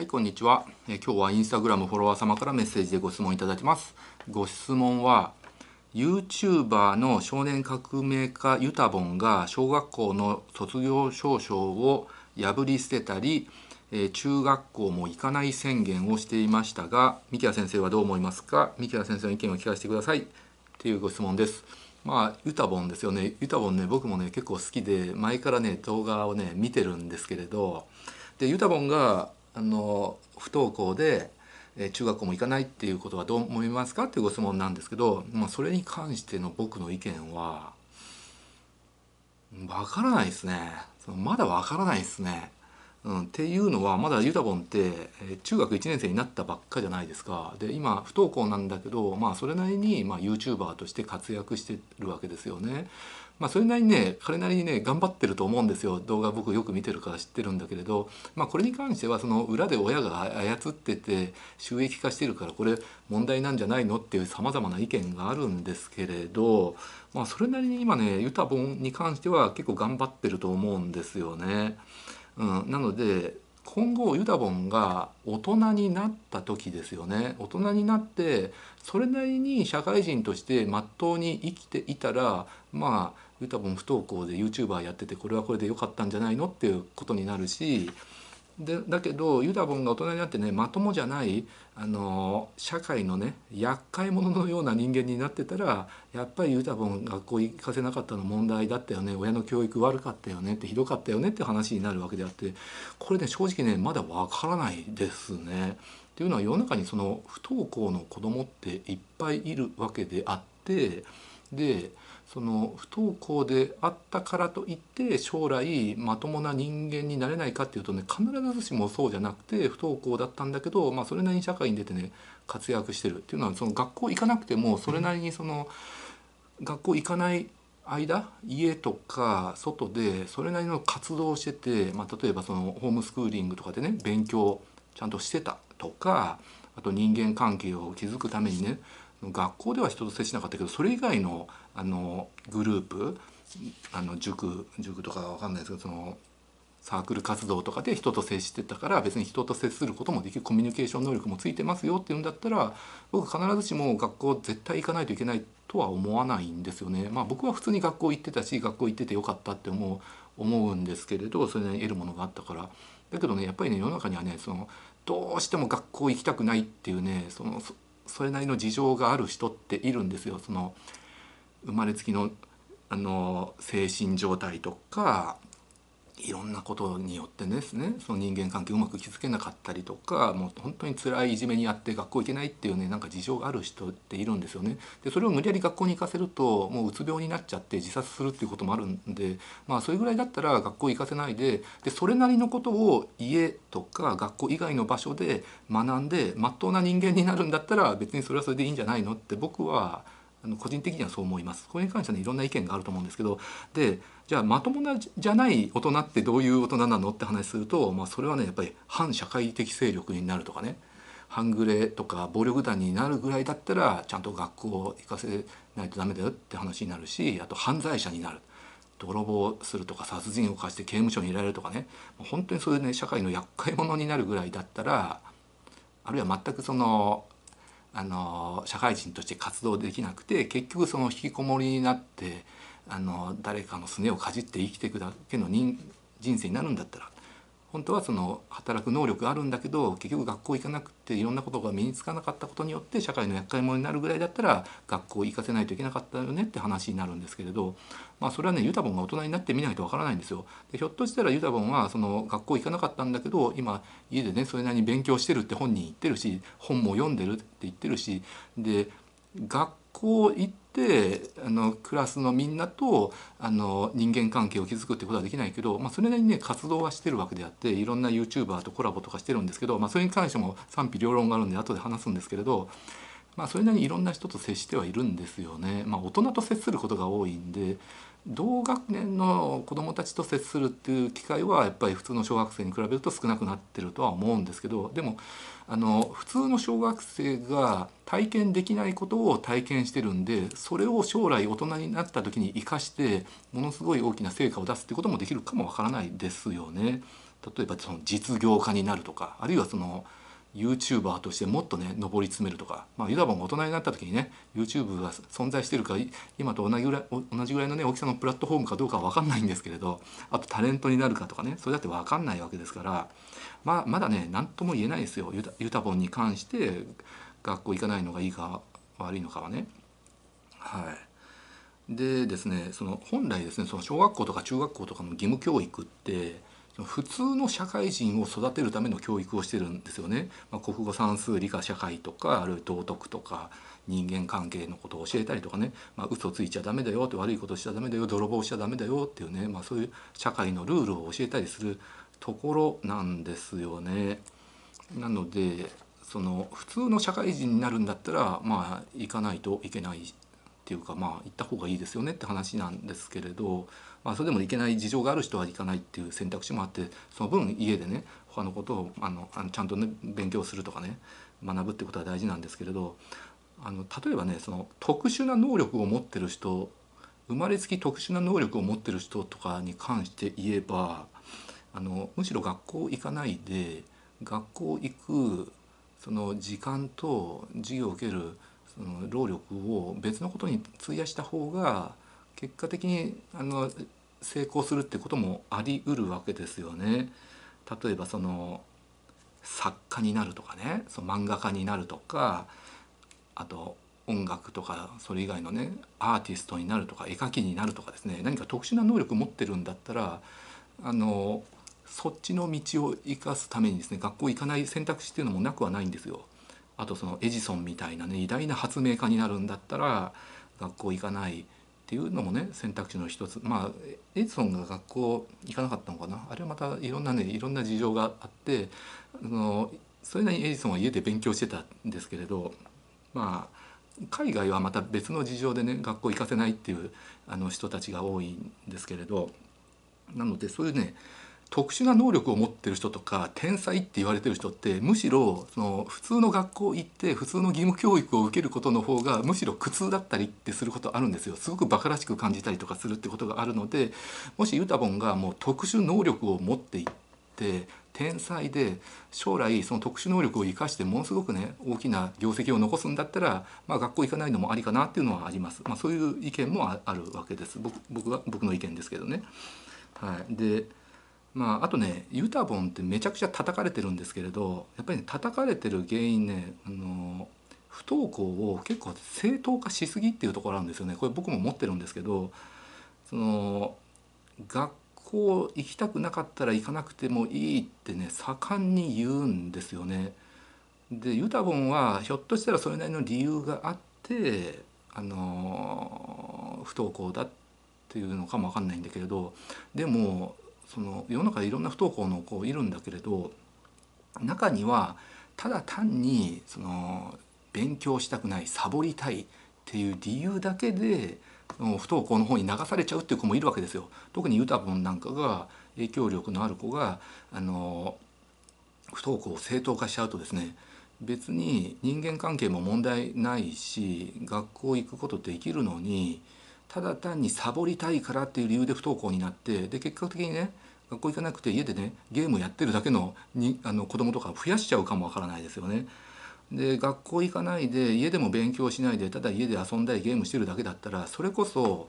はい、こんにちは。え今日はインスタグラムフォロワー様からメッセージでご質問いただきます。ご質問は、YouTuber の少年革命家ユタボンが小学校の卒業証書を破り捨てたり、え中学校も行かない宣言をしていましたが、三木谷先生はどう思いますか三木谷先生の意見を聞かせてください。というご質問です。まあ、ユタボンですよね。ユタボンね、僕もね、結構好きで、前からね、動画をね、見てるんですけれど、で、ユタボンがあの不登校で中学校も行かないっていうことはどう思いますかっていうご質問なんですけど、まあ、それに関しての僕の意見はわからないですねまだわからないですね、うん、っていうのはまだユタボンって中学1年生になったばっかじゃないですかで今不登校なんだけど、まあ、それなりにまあ YouTuber として活躍してるわけですよねまあ、それなりにね彼なりにね頑張ってると思うんですよ動画僕よく見てるから知ってるんだけれど、まあ、これに関してはその裏で親が操ってて収益化してるからこれ問題なんじゃないのっていう様々な意見があるんですけれど、まあ、それなりに今ねユタボンに関しては結構頑張ってると思うんですよね。うん、なので今後ユダボンが大人になった時ですよね大人になってそれなりに社会人として真っ当に生きていたらまあユタボン不登校で YouTuber やっててこれはこれで良かったんじゃないのっていうことになるしでだけどユダボンが大人になってねまともじゃないあの社会のね厄介者のような人間になってたらやっぱりユダボン学校行かせなかったの問題だったよね親の教育悪かったよねってひどかったよねって話になるわけであってこれね正直ねまだわからないですね。というのは世の中にその不登校の子供っていっぱいいるわけであってでその不登校であったからといって将来まともな人間になれないかっていうとね必ずしもそうじゃなくて不登校だったんだけど、まあ、それなりに社会に出てね活躍してるっていうのはその学校行かなくてもそれなりにその学校行かない間家とか外でそれなりの活動をしてて、まあ、例えばそのホームスクーリングとかでね勉強ちゃんとしてたとかあと人間関係を築くためにね学校では人と接しなかったけどそれ以外のあのグループあの塾塾とかわかんないですけどそのサークル活動とかで人と接してたから別に人と接することもできるコミュニケーション能力もついてますよっていうんだったら僕必ずしも学校絶対行かないといけないとは思わないんですよね。まあ、僕は普通に学校行ってたし学校行っててよかったって思う思うんですけれどそれなりに得るものがあったから。だけどねやっぱりね世の中にはねそのどうしても学校行きたくないっていうねそのそれなりの事情がある人っているんですよ。その生まれつきのあの精神状態とかいろんなことによってですねその人間関係うまく築けなかったりとかもう本当に辛いいじめにあって学校行けないっていうねなんか事情がある人っているんですよね。でそれを無理やり学校に行かせるともううつ病になっちゃって自殺するっていうこともあるんでまあそれぐらいだったら学校行かせないででそれなりのことを家とか学校以外の場所で学んでまっとうな人間になるんだったら別にそれはそれでいいんじゃないのって僕はあの個人的にはそう思いますこれに関しては、ね、いろんな意見があると思うんですけどでじゃあまともなじゃない大人ってどういう大人なのって話すると、まあ、それはねやっぱり反社会的勢力になるとかね半グレとか暴力団になるぐらいだったらちゃんと学校行かせないとダメだよって話になるしあと犯罪者になる泥棒するとか殺人を犯して刑務所にいられるとかね本当にそういうね社会の厄介者になるぐらいだったらあるいは全くそのあの社会人として活動できなくて結局その引きこもりになってあの誰かのすねをかじって生きていくだけの人生になるんだったら本当はその働く能力があるんだけど結局学校行かなくていろんなことが身につかなかったことによって社会の厄介者になるぐらいだったら学校行かせないといけなかったよねって話になるんですけれど、まあ、それはねユタボンが大人になってみないとわからないんですよ。でひょっとしたらユタボンはその学校行かなかったんだけど今家でねそれなりに勉強してるって本人言ってるし本も読んでるって言ってるしで学校行ってあのクラスのみんなとあの人間関係を築くってことはできないけど、まあ、それなりにね活動はしてるわけであっていろんな YouTuber とコラボとかしてるんですけど、まあ、それに関しても賛否両論があるんで後で話すんですけれど。まあ、それなりにいろんな人と接してはいるんですよね、まあ、大人と接することが多いんで同学年の子どもたちと接するっていう機会はやっぱり普通の小学生に比べると少なくなってるとは思うんですけどでもあの普通の小学生が体験できないことを体験してるんでそれを将来大人になった時に生かしてものすごい大きな成果を出すってこともできるかもわからないですよね。例えばその実業家になるとかあるいはその YouTuber としてもっとね上り詰めるとか、まあ、ユダボンが大人になった時にね YouTube が存在してるか今と同じぐらい同じぐらいのね大きさのプラットフォームかどうかは分かんないんですけれどあとタレントになるかとかねそれだって分かんないわけですから、まあ、まだね何とも言えないですよユダユダボンに関して学校行かないのがいいか悪いのかはね。はい、でですねその本来ですねその小学校とか中学校とかの義務教育って普通の社会人を育てるための教育をしてるんですよね。まあ、国語算数理科社会とかあるいは道徳とか人間関係のことを教えたりとかね、まあ、嘘ついちゃダメだよって悪いことしちゃダメだよ泥棒しちゃダメだよっていうね、まあ、そういう社会のルールを教えたりするところなんですよね。なのでその普通の社会人になるんだったらまあ行かないといけないっていうかまあ行った方がいいですよねって話なんですけれど。まあ、それでも行けない事情がある人は行かないっていう選択肢もあってその分家でね他のことをあのちゃんと、ね、勉強するとかね学ぶってことは大事なんですけれどあの例えばねその特殊な能力を持ってる人生まれつき特殊な能力を持ってる人とかに関して言えばあのむしろ学校行かないで学校行くその時間と授業を受けるその労力を別のことに費やした方が結果的にあの成功するってこともありうるわけですよね。例えばその作家になるとかねその漫画家になるとかあと音楽とかそれ以外のねアーティストになるとか絵描きになるとかですね何か特殊な能力持ってるんだったらあのそっちの道を生かすためにですね学校行かない選択肢っていうのもなくはないんですよ。あとそのエジソンみたいなね偉大な発明家になるんだったら学校行かないっていうのもね選択肢の一つまあエジソンが学校行かなかったのかなあれはまたいろんなねいろんな事情があってあのそれなりにエジソンは家で勉強してたんですけれどまあ海外はまた別の事情でね学校行かせないっていうあの人たちが多いんですけれどなのでそういうね特殊な能力を持ってる人とか天才って言われてる人ってむしろその普通の学校行って普通の義務教育を受けることの方がむしろ苦痛だったりってすることあるんですよすごくバカらしく感じたりとかするってことがあるのでもしユタボンがもう特殊能力を持っていって天才で将来その特殊能力を生かしてものすごくね大きな業績を残すんだったら、まあ、学校行かないのもありかなっていうのはあります、まあ、そういう意見もあるわけです僕僕は僕の意見ですけどね。はい、でまあ、あとねユタボンってめちゃくちゃ叩かれてるんですけれどやっぱりね叩かれてる原因ねあの不登校を結構正当化しすぎっていうところなんですよねこれ僕も持ってるんですけどその学校行きたくなかったら行かなくてもいいってね盛んに言うんですよね。でユタボンはひょっとしたらそれなりの理由があってあの不登校だっていうのかも分かんないんだけれどでもその世の中でいろんな不登校の子いるんだけれど中にはただ単にその勉強したくないサボりたいっていう理由だけで不登校の方に流されちゃうっていう子もいるわけですよ。特にユタボンなんかが影響力のある子があの不登校を正当化しちゃうとですね別に人間関係も問題ないし学校行くことできるのにただ単にサボりたいからっていう理由で不登校になってで結果的にね学校行かなくて家でねゲームやってるだけのにあの子供とか増やしちゃうかもわからないですよね。で学校行かないで家でも勉強しないでただ家で遊んだりゲームしてるだけだったらそれこそ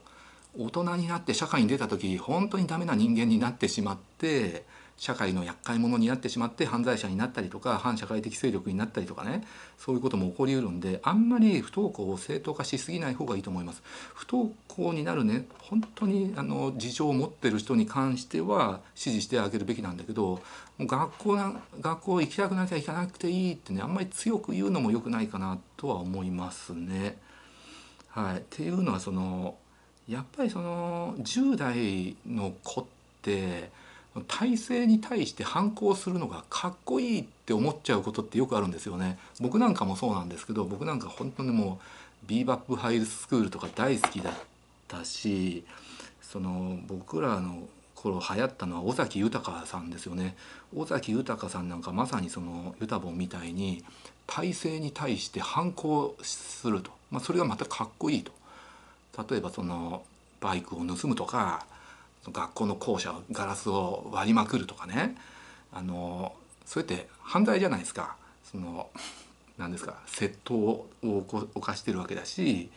大人になって社会に出た時本当にダメな人間になってしまって社会の厄介者になってしまって犯罪者になったりとか反社会的勢力になったりとかねそういうことも起こりうるんであんまり不登校を正当化しすぎない方がいいと思います。不登校になるね本当にあの事情を持ってる人に関しては支持してあげるべきなんだけどもう学校な学校行きたくなきゃ行かなくていいってねあんまり強く言うのも良くないかなとは思いますね。はい、っていうのはそのやっぱりその10代の子って体制に対して反抗するのがかっこいいって思っちゃうことってよくあるんですよね僕なんかもそうなんですけど僕なんか本当にもうビーバップハイスクールとか大好きだったしその僕らの頃流行ったのは尾崎豊さんですよね尾崎豊さんなんかまさにそのユタボンみたいに体制に対して反抗すると、まあ、それがまたかっこいいと例えばそのバイクを盗むとか学校の校舎ガラスを割りまくるとかねあのそやって犯罪じゃないですかその何ですか窃盗を犯してるわけだし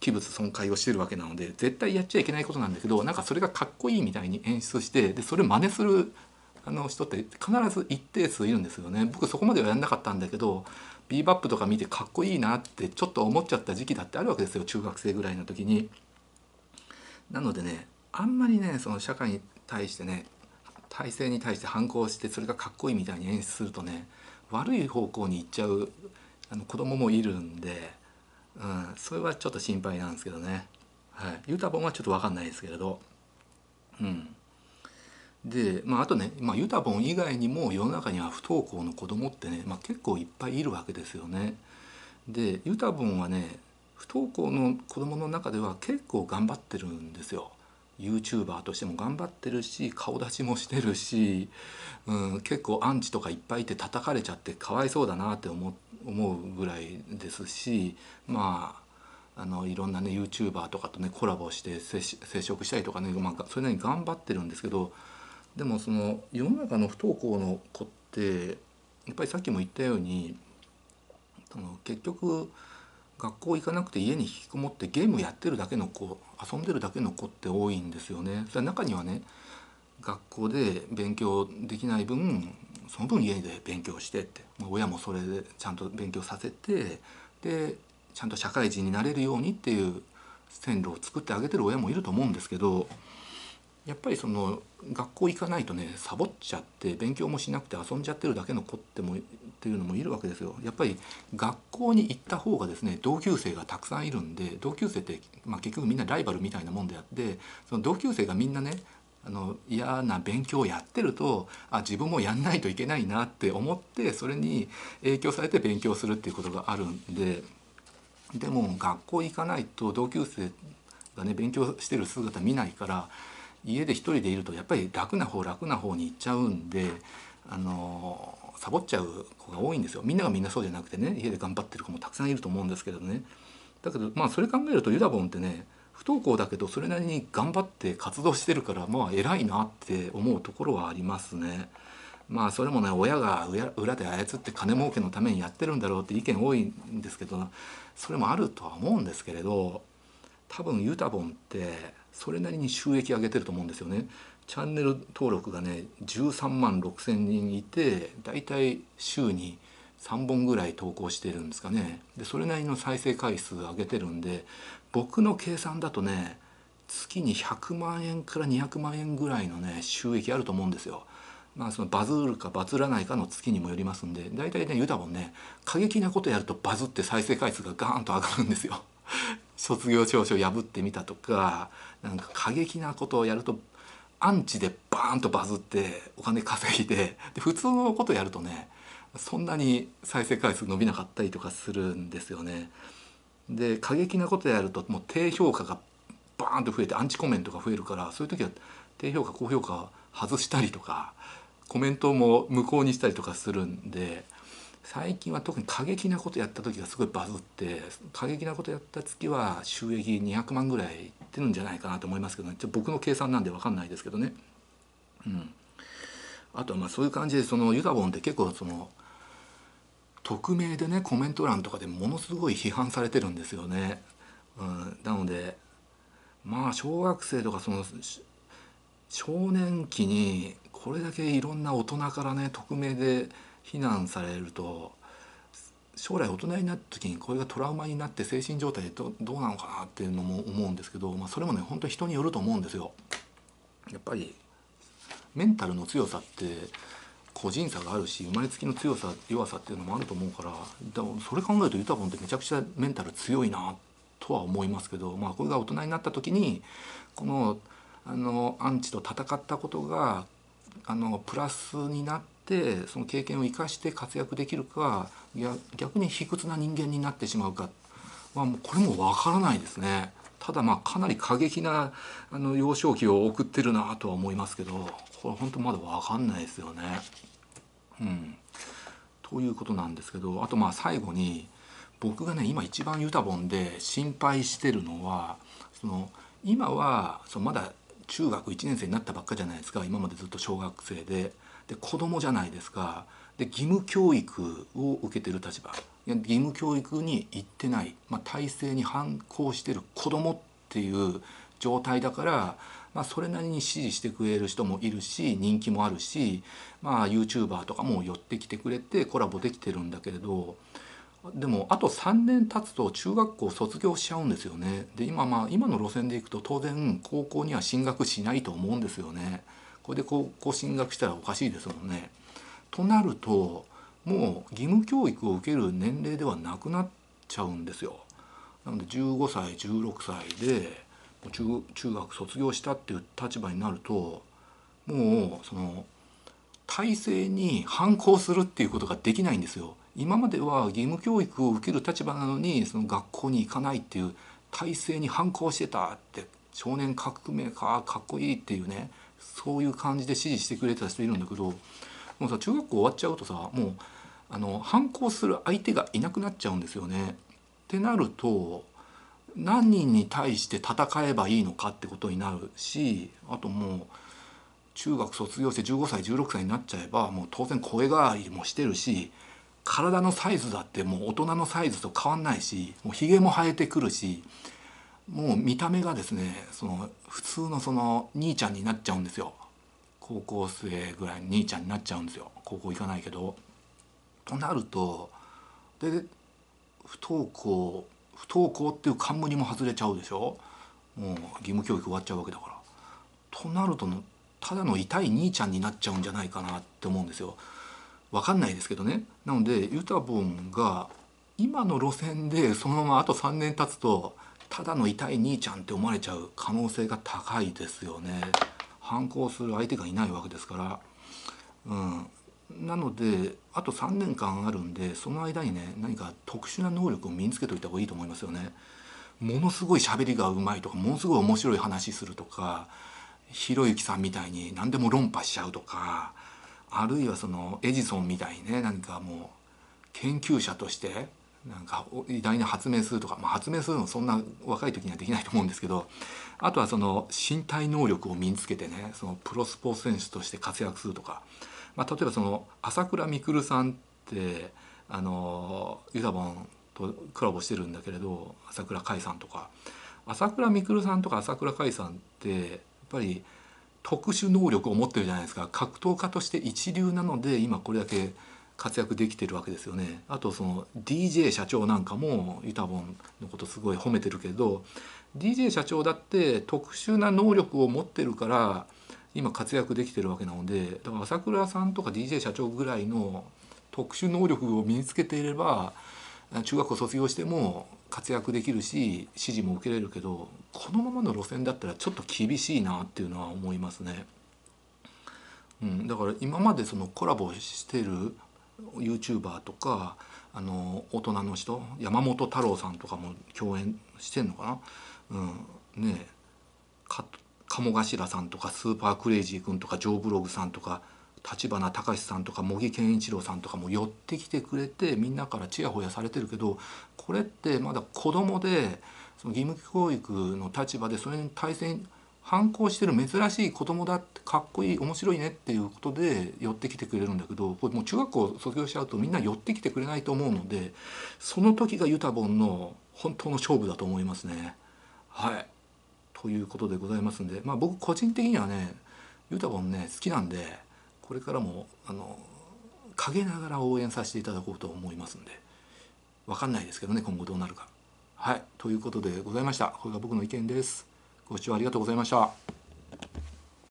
器物損壊をしてるわけなので絶対やっちゃいけないことなんだけどなんかそれがかっこいいみたいに演出してでそれ真似するあの人って必ず一定数いるんですよね僕そこまではやんなかったんだけどビーバップとか見てかっこいいなってちょっと思っちゃった時期だってあるわけですよ中学生ぐらいの時に。なのでねあんまりねその社会に対してね体制に対して反抗してそれがかっこいいみたいに演出するとね悪い方向に行っちゃうあの子供もいるんで、うん、それはちょっと心配なんですけどね、はい、ユタボンはちょっと分かんないですけれど、うん、で、まあ、あとね、まあ、ユタボン以外にも世の中には不登校の子供ってね、まあ、結構いっぱいいるわけですよね。でユタボンはね不登校の子供の中では結構頑張ってるんですよ。YouTuber としても頑張ってるし顔出しもしてるし、うん、結構アンチとかいっぱいいて叩かれちゃってかわいそうだなって思うぐらいですしまああのいろんなね YouTuber とかとねコラボして接触したりとかね、まあ、それなりに頑張ってるんですけどでもその世の中の不登校の子ってやっぱりさっきも言ったようにその結局学校行かなくて家に引きこもってゲームやってるだけの子遊んでるだけの子って多いんですよね。それ中にはね学校で勉強できない分その分家で勉強してって親もそれでちゃんと勉強させてでちゃんと社会人になれるようにっていう線路を作ってあげてる親もいると思うんですけどやっぱりその学校行かないとねサボっちゃって勉強もしなくて遊んじゃってるだけの子ってもっていうのもいるわけですよ。やっぱり学校に行った方がですね同級生がたくさんいるんで同級生って、まあ、結局みんなライバルみたいなもんであってその同級生がみんなねあの嫌な勉強をやってるとあ自分もやんないといけないなって思ってそれに影響されて勉強するっていうことがあるんででも学校行かないと同級生がね勉強してる姿見ないから家で一人でいるとやっぱり楽な方楽な方に行っちゃうんであのサボっちゃう子が多いんですよみんながみんなそうじゃなくてね家で頑張ってる子もたくさんいると思うんですけどねだけどまあそれ考えるとユダボンってね不登校だけどそれなりに頑張って活動してるからまあ偉いなって思うところはありますね。まあそれもね親が裏で操って金儲けのためにやってるんだろうって意見多いんですけどそれもあるとは思うんですけれど多分ユタボンってそれなりに収益上げてると思うんですよね。チャンネル登録がね13万6千人いてだいたい週に3本ぐらい投稿してるんですかねでそれなりの再生回数上げてるんで僕の計算だとね月に100万円から200万円ぐらいのね収益あると思うんですよ。まあ、そのバズるかバズらないかの月にもよりますんでだ大体ねユダもね過激なことやるとバズって再生回数がガーンと上がるんですよ。卒業証書破ってみたとかなんか過激なことをやるとアンチでバーンとバズってお金稼いでで普通のことやるとねそんなに再生回数伸びなかったりとかするんですよね。で過激なことやるともう低評価がバーンと増えてアンチコメントが増えるからそういう時は低評価高評価外したりとかコメントも無効にしたりとかするんで最近は特に過激なことやった時がすごいバズって過激なことやった月は収益200万ぐらいいってるんじゃないかなと思いますけど、ね、ちょ僕の計算なんで分かんないですけどね。うん、あとはまあそういう感じでそのユダボンって結構その匿名でねコメント欄とかでものすごい批判されてるんですよね。うん、なのでまあ小学生とかその少年期にこれだけいろんな大人からね匿名で。非難されると将来大人になった時にこれがトラウマになって精神状態でどどうなのかなっていうのも思うんですけど、まあ、それもね本当人によると思うんですよ。やっぱりメンタルの強さって個人差があるし生まれつきの強さ弱さっていうのもあると思うからでもそれ考えるとユタボンってめちゃくちゃメンタル強いなとは思いますけど、まあ、これが大人になった時にこのあのアンチと戦ったことがあのプラスになってってその経験を生かして活躍できるか逆に卑屈な人間になってしまうかはもうこれもわからないですね。ただまあかなり過激なあの幼少期を送ってるなとは思いますけどこれ本当まだわかんないですよね。うん、ということなんですけどあとまあ最後に僕がね今一番ユタボンで心配してるのはその今はそのまだ中学1年生になったばっかじゃないですか今までずっと小学生でで子供じゃないですかで義務教育を受けてる立場義務教育に行ってない、まあ、体制に反抗してる子供っていう状態だから、まあ、それなりに支持してくれる人もいるし人気もあるし、まあ、YouTuber とかも寄ってきてくれてコラボできてるんだけれどでもあと3年経つと中学校卒業しちゃうんですよねで今まあ今の路線でいくと当然高校には進学しないと思うんですよね。これで高校進学したらおかしいですもんね。となるともう義務教育を受ける年齢ではなくなっちゃうんですよ。なので15歳16歳で中中学卒業したっていう立場になるともうその体制に反抗するっていうことができないんですよ。今までは義務教育を受ける立場なのにその学校に行かないっていう体制に反抗してたって少年革命かかっこいいっていうねそういう感じで支持してくれてた人いるんだけどもうさ中学校終わっちゃうとさもうあの反抗する相手がいなくなっちゃうんですよね。ってなると何人に対して戦えばいいのかってことになるしあともう中学卒業して15歳16歳になっちゃえばもう当然声変わりもしてるし体のサイズだってもう大人のサイズと変わんないしもうひげも生えてくるしもう見た目がですねその普通のその兄ちゃんになっちゃうんですよ高校生ぐらいの兄ちゃんになっちゃうんですよ高校行かないけど。となるとで不登校不登校っていう冠も外れちゃうでしょもう義務教育終わっちゃうわけだから。となるとのただの痛い兄ちゃんになっちゃうんじゃないかなって思うんですよ。わかんないですけどね。なのでユタボンが今の路線でそのままあと3年経つとただの痛い兄ちゃんって思われちゃう可能性が高いですよね反抗する相手がいないわけですからうんなのであと3年間あるんでその間にね何か特殊な能力を身につけておいた方がいいと思いますよねものすごい喋りがうまいとかものすごい面白い話するとかひろゆきさんみたいに何でも論破しちゃうとかあるいはそのエジソンみたいにね何かもう研究者としてなんか偉大な発明するとか、まあ、発明するのそんな若い時にはできないと思うんですけどあとはその身体能力を身につけてねそのプロスポーツ選手として活躍するとか、まあ、例えばその朝倉未来さんってあのユタボンとコラボしてるんだけれど朝倉海さんとか朝倉未来さんとか朝倉海さんってやっぱり特殊能力を持ってるじゃないですか格闘家として一流なので今これだけ。活躍できてるわけですよねあとその DJ 社長なんかもイタボンのことすごい褒めてるけど DJ 社長だって特殊な能力を持ってるから今活躍できてるわけなのでだから朝倉さんとか DJ 社長ぐらいの特殊能力を身につけていれば中学校卒業しても活躍できるし支持も受けれるけどこのままの路線だったらちょっと厳しいなっていうのは思いますね。うん、だから今までそのコラボしてる YouTuber とかあの大人の人山本太郎さんとかも共演してんのかな、うん、ねえ鴨頭さんとかスーパークレイジー君とかジョー・ブログさんとか立花隆さんとか茂木健一郎さんとかも寄ってきてくれてみんなからちやほやされてるけどこれってまだ子供でその義務教育の立場でそれに対戦反抗してる珍しい子供だってかっこいい面白いねっていうことで寄ってきてくれるんだけどこれもう中学校卒業しちゃうとみんな寄ってきてくれないと思うのでその時がユタボンの本当の勝負だと思いますね。はいということでございますんでまあ僕個人的にはねユタボンね好きなんでこれからもあの陰ながら応援させていただこうと思いますんで分かんないですけどね今後どうなるか。はいということでございましたこれが僕の意見です。ご視聴ありがとうございました。